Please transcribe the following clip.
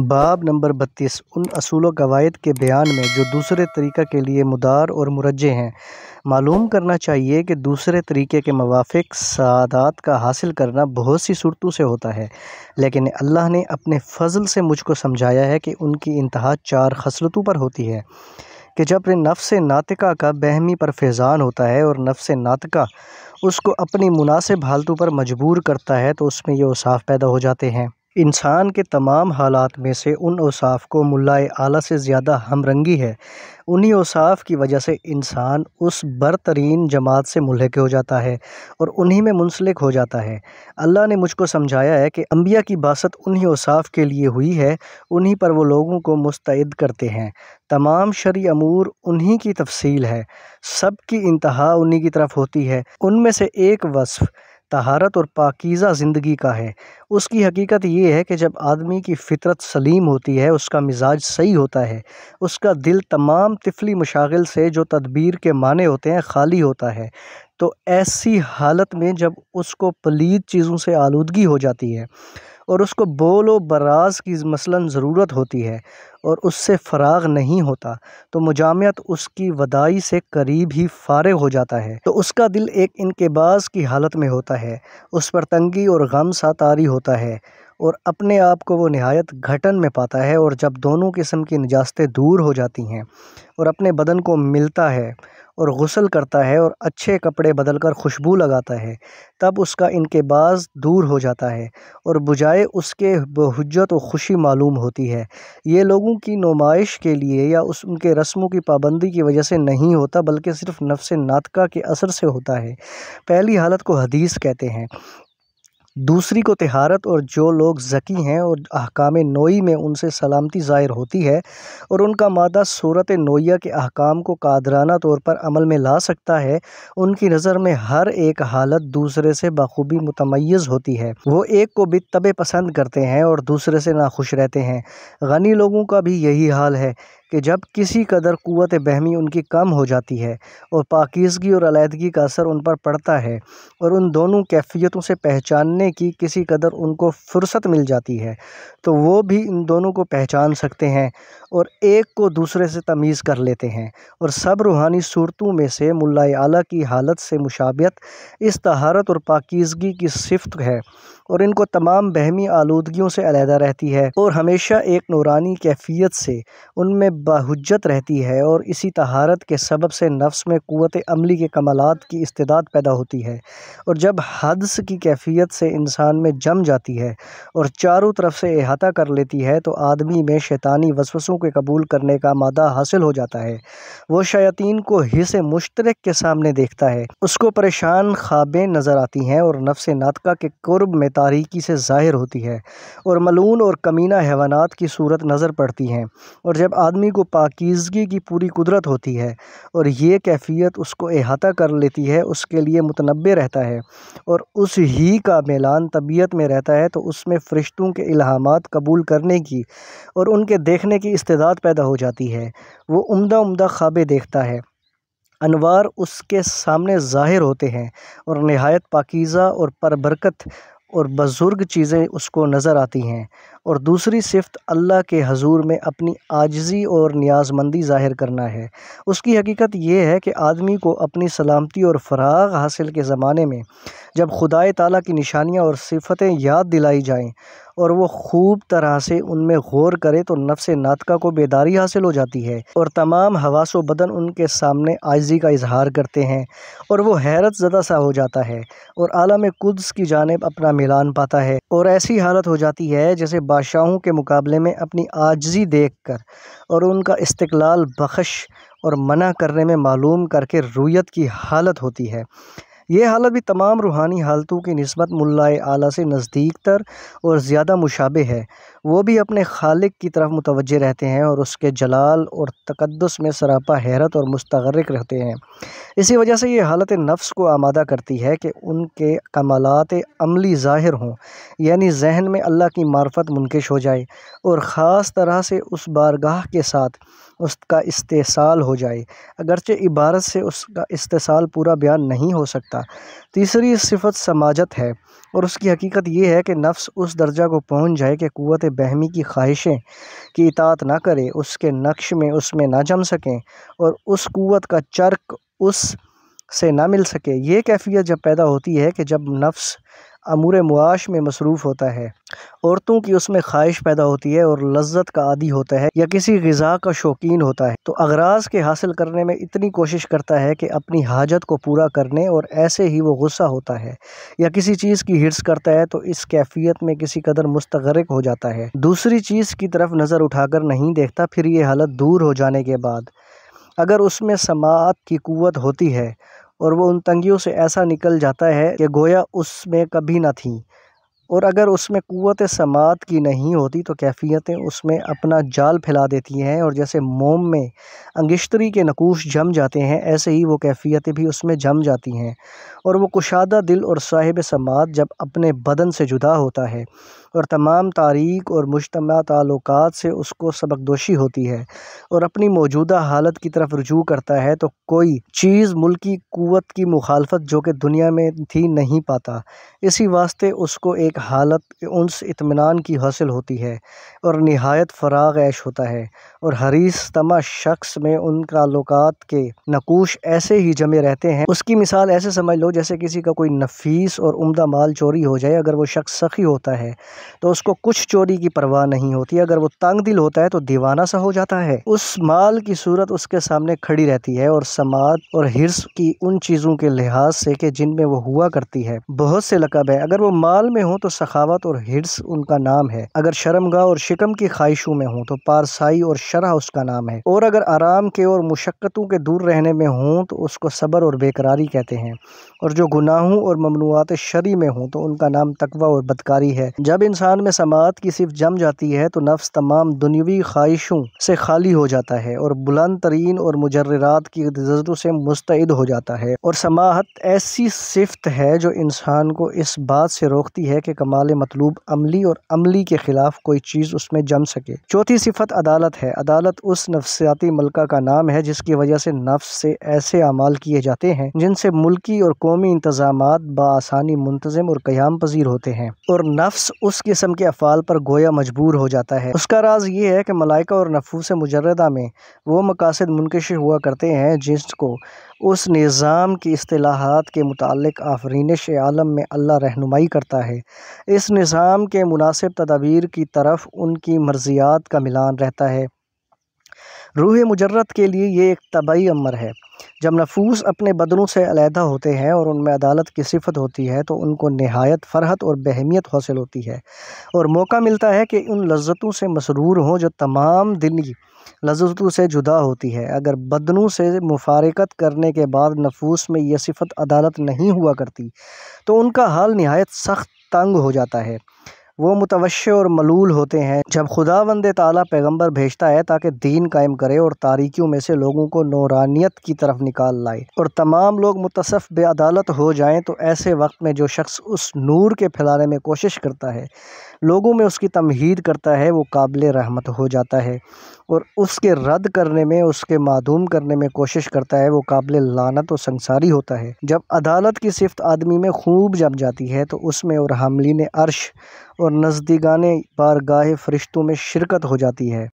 बाब नंबर बत्तीस उन असूल कवायद के बयान में जो दूसरे तरीक़ा के लिए मुदार और मुरजे हैं मालूम करना चाहिए कि दूसरे तरीक़े के मवाफिक सादात का हासिल करना बहुत सी सूरतों से होता है लेकिन अल्लाह ने अपने फ़ज़ल से मुझको समझाया है कि उनकी इंतहा चार खसलतों पर होती है कि जब नफ्स नातिका का बहमी पर फैज़ान होता है और नफ्स नातिका उसको अपनी मुनासिब हालतों पर मजबूर करता है तो उसमें ये उसाफ़ पैदा हो जाते हैं इंसान के तमाम हालात में से उन उसाफ़ को मुलाए आला से ज़्यादा हमरंगी है उन्हीं उसाफ़ की वजह से इंसान उस बरतरीन जमात से मुलहक हो जाता है और उन्हीं में मुंसलिक हो जाता है अल्लाह ने मुझको समझाया है कि अम्बिया की बासत उन्हीं उसाफ़ के लिए हुई है उन्हीं पर वो लोगों को मुस्तैद करते हैं तमाम शरी अमूर उन्हीं की तफसील है सब की इंतहा उन्हीं की तरफ होती है उनमें से एक वसफ़ तहारत और पाकिज़ा ज़िंदगी का है उसकी हकीकत ये है कि जब आदमी की फ़ितरत सलीम होती है उसका मिजाज सही होता है उसका दिल तमाम तिफली मशागिल से जो तदबीर के माने होते हैं खाली होता है तो ऐसी हालत में जब उसको पलीद चीज़ों से आलूदगी हो जाती है और उसको बोल व बराज की मसलन ज़रूरत होती है और उससे फ़राग नहीं होता तो मुजामियत उसकी वदाई से करीब ही फारग हो जाता है तो उसका दिल एक इनकेबाज की हालत में होता है उस पर तंगी और गम सातारी होता है और अपने आप को वो नहायत घटन में पाता है और जब दोनों किस्म की निजास्तें दूर हो जाती हैं और अपने बदन को मिलता है और गसल करता है और अच्छे कपड़े बदल कर खुशबू लगाता है तब उसका इनके बाज़ दूर हो जाता है और बुझाए उसके बहुजत व खुशी मालूम होती है ये लोगों की नुमाइश के लिए या उस उनके रस्मों की पाबंदी की वजह से नहीं होता बल्कि सिर्फ़ नफ्स नातका के असर से होता है पहली हालत को हदीस कहते हैं दूसरी को तहारत और जो लोग ज़की हैं और अहकाम नोई में उनसे सलामती ज़ाहिर होती है और उनका मादा सूरत नोया के अहकाम को कादराना तौर पर अमल में ला सकता है उनकी नज़र में हर एक हालत दूसरे से बखूबी मुतमैज़ होती है वो एक को भी तब पसंद करते हैं और दूसरे से नाखुश रहते हैं गनी लोगों का भी यही हाल है कि जब किसी कदर क़ुत बहमी उनकी कम हो जाती है और पाकीज़गी और अलीहदगी का असर उन पर पड़ता है और उन दोनों कैफियतों से पहचानने की किसी कदर उनको फ़ुर्सत मिल जाती है तो वो भी इन दोनों को पहचान सकते हैं और एक को दूसरे से तमीज़ कर लेते हैं और सब रूहानी सूरतों में से मुला आला की हालत से मुशाबत इस तहारत और पाकिजगी की सिफ्त है और इनको तमाम बहमी आलूदगियों से अलहदा रहती है और हमेशा एक नूरानी कैफियत से उनमें बाहुजत रहती है और इसी तहारत के सबब से नफ्स में क़वत अमली के कमालत की इस्तात पैदा होती है और जब हदस की कैफियत से इंसान में जम जाती है और चारों तरफ से अहाता कर लेती है तो आदमी में शैतानी वसवसों के कबूल करने का मादा हासिल हो जाता है वह शयातीन को हिस्से मुश्तरक के सामने देखता है उसको परेशान ख्वाबें नज़र आती हैं और नफ्स नातका के कुर्ब में तारीकी से ज़ाहिर होती है और मलून और कमीना हैवानात की सूरत नज़र पड़ती हैं और जब आदमी को पाकिजगी की पूरी कुदरत होती है और ये कैफियत उसको अहाता कर लेती है उसके लिए मुतनब रहता है और उस ही का मेलान तबीयत में रहता है तो उसमें फ़रिश्तों के इल्हामात कबूल करने की और उनके देखने की इस्तात पैदा हो जाती है वो उम्दा उम्दा ख्वाबें देखता है अनवार उसके सामने ज़ाहिर होते हैं और नहायत पाकिज़ा और परबरकत और बुज़ुर्ग चीज़ें उसको नज़र आती हैं और दूसरी सिफ्त अल्लाह के हजूर में अपनी आजज़ी और न्याजमंदी ज़ाहिर करना है उसकी हकीकत यह है कि आदमी को अपनी सलामती और फराग हासिल के ज़माने में जब खुदाए ताला की निशानियाँ और सिफतें याद दिलाई जाएँ और वह खूब तरह से उनमें गौर करे तो नफ्स नातका को बेदारी हासिल हो जाती है और तमाम हवास व बदन उनके सामने आजी का इजहार करते हैं और वह हैरत ज़दा सा हो जाता है और आलम कुद्स की जानब अपना मिलान पाता है और ऐसी हालत हो जाती है जैसे बादशाहों के मुकाबले में अपनी आजज़ी देख कर और उनका इस्तक़लाल बख़्श और मना करने में मालूम करके रुयत की हालत होती है ये हालत भी तमाम रूहानी हालतों की नस्बत मुल्ला आला से नज़दीक तर और ज़्यादा मुशाबे है वो भी अपने खालिक की तरफ मुतवजह रहते हैं और उसके जलाल और तकदस में सरापा हैरत और मुस्तरक रहते हैं इसी वजह से ये हालत नफ्स को आमादा करती है कि उनके कमालत अमली ज़ाहिर हों यानी जहन में अल्लाह की मार्फत मुनकश हो जाए और ख़ास तरह से उस बारगाह के साथ उसका इस्तेसाल हो जाए अगरचे इबारत से उसका इस्तेसाल पूरा बयान नहीं हो सकता तीसरी सिफत समाजत है और उसकी हकीकत यह है कि नफ्स उस दर्जा को पहुंच जाए कि कुत बहमी की ख्वाहिशें की इतात ना करे उसके नक्श में उसमें ना जम सकें और उस कुत का चर्क उस से ना मिल सके ये कैफियत जब पैदा होती है कि जब नफ्स अमूर मुआश में मसरूफ़ होता है औरतों की उसमें ख्वाहिश पैदा होती है और लज्जत का आदि होता है या किसी गज़ा का शौकीन होता है तो अगराज के हासिल करने में इतनी कोशिश करता है कि अपनी हाजत को पूरा करने और ऐसे ही वो गुस्सा होता है या किसी चीज़ की हिर्स करता है तो इस कैफियत में किसी कदर मुस्तरक हो जाता है दूसरी चीज़ की तरफ नज़र उठाकर नहीं देखता फिर ये हालत दूर हो जाने के बाद अगर उसमें समात की क़वत होती है और वो उन तंगियों से ऐसा निकल जाता है कि गोया उसमें कभी ना थी और अगर उसमें क़वत समात की नहीं होती तो कैफियतें उसमें अपना जाल फैला देती हैं और जैसे मोम में अंगिश्तरी के नकूश जम जाते हैं ऐसे ही वो कैफियतें भी उसमें जम जाती हैं और वो कुशादा दिल और साहिब समात जब अपने बदन से जुदा होता है और तमाम तारीख़ और मुशतम ताल्लुक से उसको सबकदोशी होती है और अपनी मौजूदा हालत की तरफ रजू करता है तो कोई चीज़ मुल्क क़वत की मुखालफत जो कि दुनिया में थी नहीं पाता इसी वास्ते उसको एक हालत उनस इतमान की हासिल होती है और नहायत फराग ऐश होता है और हरीस तमा शख्स में उन ताल्लुक के नकूश ऐसे ही जमे रहते हैं उसकी मिसाल ऐसे समझ लो जैसे किसी का कोई नफीस और उमदा माल चोरी हो जाए अगर वो शख्स सखी होता है तो उसको कुछ चोरी की परवाह नहीं होती अगर वो तंग दिल होता है तो दीवाना सा हो जाता है उस माल की सूरत उसके सामने खड़ी रहती है और समाज और हिर्स की उन चीज़ों के लिहाज से कि जिनमें वो हुआ करती है बहुत से लकब है अगर वो माल में हो तो सखावत और हिर्स उनका नाम है अगर शर्मगा और शिकम की ख्वाहिशों में हो तो पारसाई और शराह उसका नाम है और अगर आराम के और मुशक्क़तों के दूर रहने में हों तो उसको सबर और बेकरारी कहते हैं और जो गुनाहों और ममनुआत शरी में हों तो उनका नाम तकवा और बदकारी है जब इन इंसान में समात की सिर्फ जम जाती है तो नफ्स तमाम दुनियावी ख्वाहिशों से खाली हो जाता है और बुलंद तरीन और मुजर्रात की जरूरतों से मुस्तैद हो जाता है और समाहत ऐसी सिफत है जो इंसान को इस बात से रोकती है कि कमाल मतलूब अमली और अमली के खिलाफ कोई चीज़ उसमें जम सके चौथी सिफत अदालत है अदालत उस नफसियाती मलका का नाम है जिसकी वजह से नफ्स से ऐसे अमाल किए जाते हैं जिनसे मुल्की और कौमी इंतजाम बासानी मुंतजम और क्याम पजीर होते हैं और नफ्स उस किस्म के अफ़ाल पर गोया मजबूर हो जाता है उसका राज ये है कि मलाइका और नफूस मुजरदा में वो मकासद मुनकश हुआ करते हैं जिसको उस निज़ाम की असलाहत के मुतक आफरीनश आलम में अल्लाह रहनुमाई करता है इस निज़ाम के मुनासिब तदाबीर की तरफ उनकी मर्जियात का मिलान रहता है रूह मुजरत के लिए ये एक तबई अमर है जब नफूस अपने बदनों से अलहदा होते हैं और उनमें अदालत की सिफत होती है तो उनको नहायत फ़रहत और बहमियत हासिल होती है और मौका मिलता है कि उन लज्जतों से मसरूर हों जो तमाम दिली लज्जतों से जुदा होती है अगर बदनों से मुफारकत करने के बाद नफूस में यह सिफत अदालत नहीं हुआ करती तो उनका हाल नहायत सख्त तंग हो जाता है वो मुतवश और मलूल होते हैं जब खुदा वंद ताला पैगम्बर भेजता है ताकि दीन कायम करे और तारीकियों में से लोगों को नौरानियत की तरफ निकाल लाए और तमाम लोग मुतसफ़ बेअदालत हो जाएं तो ऐसे वक्त में जो शख्स उस नूर के फैलाने में कोशिश करता है लोगों में उसकी तमहीद करता है वो काबिल रहमत हो जाता है और उसके रद्द करने में उसके मदूम करने में कोशिश करता है वो काबिल लानत और संसारी होता है जब अदालत की सिफत आदमी में खूब जम जाती है तो उसमें और ने अर्श और नज़दीगाने बारगाह फ़रिश्तों में शिरकत हो जाती है